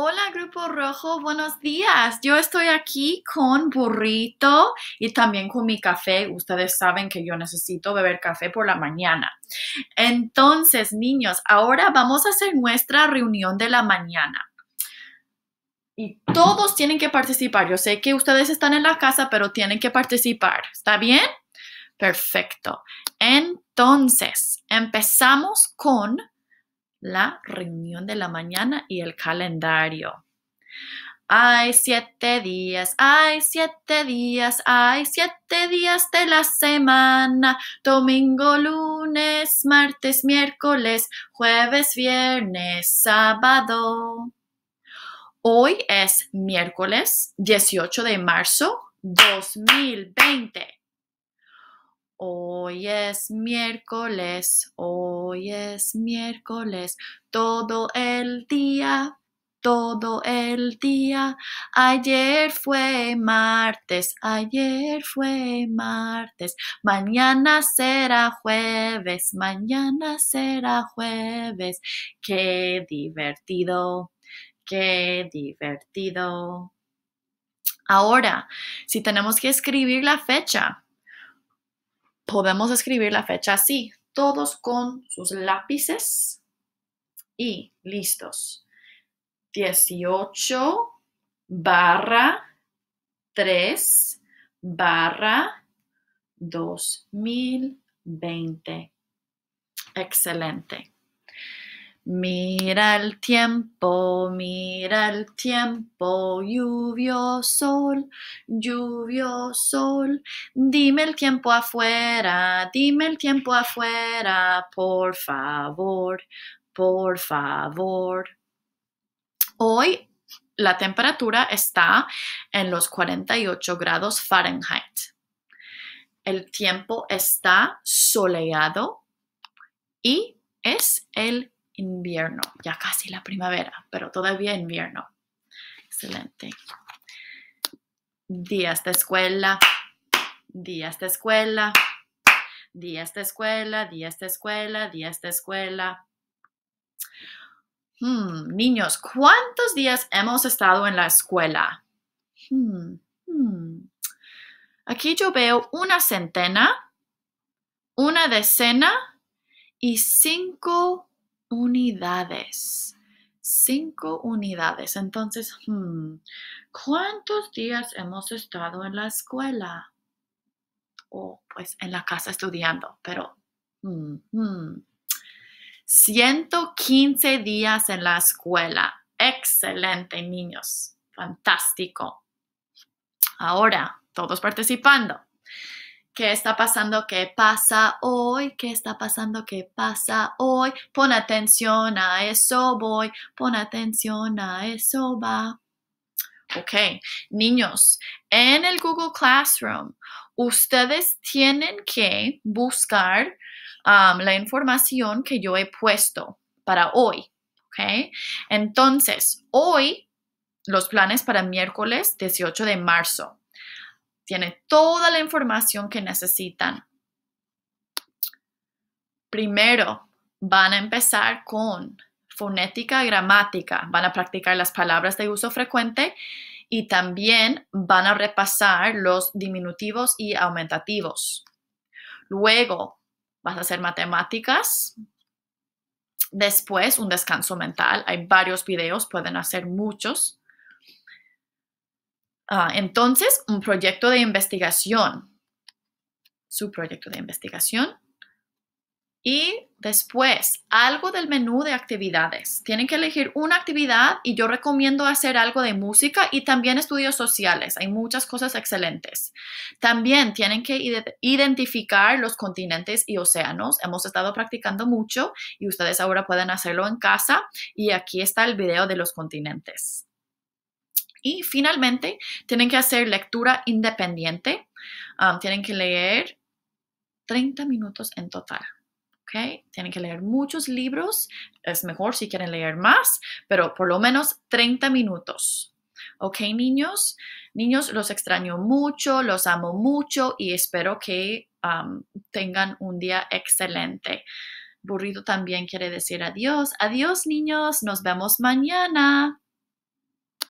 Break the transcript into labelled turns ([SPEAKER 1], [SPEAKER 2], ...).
[SPEAKER 1] Hola Grupo Rojo, buenos días. Yo estoy aquí con burrito y también con mi café. Ustedes saben que yo necesito beber café por la mañana. Entonces, niños, ahora vamos a hacer nuestra reunión de la mañana. Y todos tienen que participar. Yo sé que ustedes están en la casa, pero tienen que participar. ¿Está bien? Perfecto. Entonces, empezamos con la reunión de la mañana y el calendario. Hay siete días, hay siete días, hay siete días de la semana. Domingo, lunes, martes, miércoles, jueves, viernes, sábado. Hoy es miércoles 18 de marzo 2020. Hoy es miércoles, hoy es miércoles, todo el día, todo el día. Ayer fue martes, ayer fue martes, mañana será jueves, mañana será jueves. Qué divertido, qué divertido. Ahora, si tenemos que escribir la fecha, podemos escribir la fecha así, todos con sus lápices y listos. 18 barra 3 barra 2020. Excelente. Mira el tiempo, mira el tiempo, lluvio sol, lluvio sol. Dime el tiempo afuera, dime el tiempo afuera, por favor, por favor. Hoy la temperatura está en los 48 grados Fahrenheit. El tiempo está soleado y es el invierno, ya casi la primavera, pero todavía invierno. Excelente. Días de escuela, días de escuela, días de escuela, días de escuela, días de escuela. Hmm, niños, ¿cuántos días hemos estado en la escuela? Hmm, hmm. Aquí yo veo una centena, una decena y cinco unidades. Cinco unidades. Entonces, hmm, ¿cuántos días hemos estado en la escuela? O pues en la casa estudiando, pero... 115 hmm, hmm, días en la escuela. Excelente, niños. Fantástico. Ahora, todos participando. ¿Qué está pasando? ¿Qué pasa hoy? ¿Qué está pasando? ¿Qué pasa hoy? Pon atención a eso voy. Pon atención a eso va. Ok, niños, en el Google Classroom, ustedes tienen que buscar um, la información que yo he puesto para hoy. Ok, entonces, hoy los planes para miércoles 18 de marzo tiene toda la información que necesitan. Primero, van a empezar con fonética, y gramática. Van a practicar las palabras de uso frecuente y también van a repasar los diminutivos y aumentativos. Luego, vas a hacer matemáticas. Después, un descanso mental. Hay varios videos, pueden hacer muchos. Ah, entonces, un proyecto de investigación, su proyecto de investigación. Y después, algo del menú de actividades. Tienen que elegir una actividad y yo recomiendo hacer algo de música y también estudios sociales. Hay muchas cosas excelentes. También tienen que identificar los continentes y océanos. Hemos estado practicando mucho y ustedes ahora pueden hacerlo en casa. Y aquí está el video de los continentes. Y finalmente, tienen que hacer lectura independiente. Um, tienen que leer 30 minutos en total. Okay. Tienen que leer muchos libros, es mejor si quieren leer más, pero por lo menos 30 minutos. Ok, niños, niños, los extraño mucho, los amo mucho y espero que um, tengan un día excelente. Burrito también quiere decir adiós. Adiós, niños, nos vemos mañana.